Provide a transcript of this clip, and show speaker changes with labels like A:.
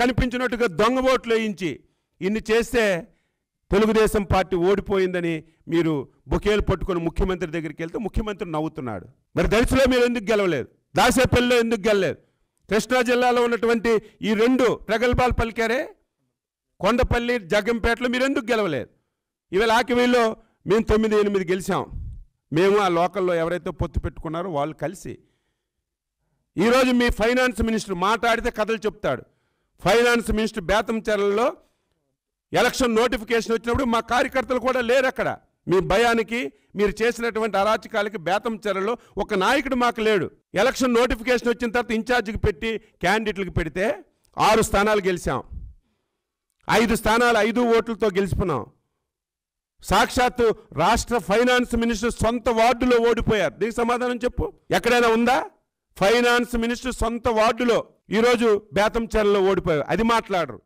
A: కనిపించినట్టుగా దొంగ ఓట్లు వేయించి ఇన్ని చేస్తే తెలుగుదేశం పార్టీ ఓడిపోయిందని మీరు బొకేలు పట్టుకుని ముఖ్యమంత్రి దగ్గరికి వెళ్తే ముఖ్యమంత్రి నవ్వుతున్నాడు మరి దళితులో మీరు ఎందుకు గెలవలేదు దాసేపల్లిలో ఎందుకు గెలలేదు కృష్ణా జిల్లాలో ఉన్నటువంటి ఈ రెండు ప్రగల్భాలు పలికారే కొండపల్లి జగ్గంపేటలో మీరు ఎందుకు గెలవలేదు ఇవాళ ఆకివీల్లో మేము తొమ్మిది ఎనిమిది గెలిచాం మేము ఆ లోకల్లో ఎవరైతే పొత్తు పెట్టుకున్నారో వాళ్ళు కలిసి ఈరోజు మీ ఫైనాన్స్ మినిస్టర్ మాట్లాడితే కథలు చెప్తాడు ఫైనాన్స్ మినిస్టర్ బేతంచెరలో ఎలక్షన్ నోటిఫికేషన్ వచ్చినప్పుడు మా కార్యకర్తలు కూడా లేరు అక్కడ మీ భయానికి మీరు చేసినటువంటి అరాచకాలకి బేతంచెరలో ఒక నాయకుడు మాకు లేడు ఎలక్షన్ నోటిఫికేషన్ వచ్చిన తర్వాత ఇన్ఛార్జికి పెట్టి క్యాండిడేట్లకు పెడితే ఆరు స్థానాలు గెలిచాం ఐదు స్థానాలు ఐదు ఓట్లతో గెలుచుకున్నాం సాక్షాత్తు రాష్ట్ర ఫైనాన్స్ మినిస్టర్ సొంత వార్డులో ఓడిపోయారు దీనికి సమాధానం చెప్పు ఎక్కడైనా ఉందా ఫైనాన్స్ మినిస్టర్ సొంత వార్డులో ఈరోజు బేతంచెరలో ఓడిపోయారు అది మాట్లాడరు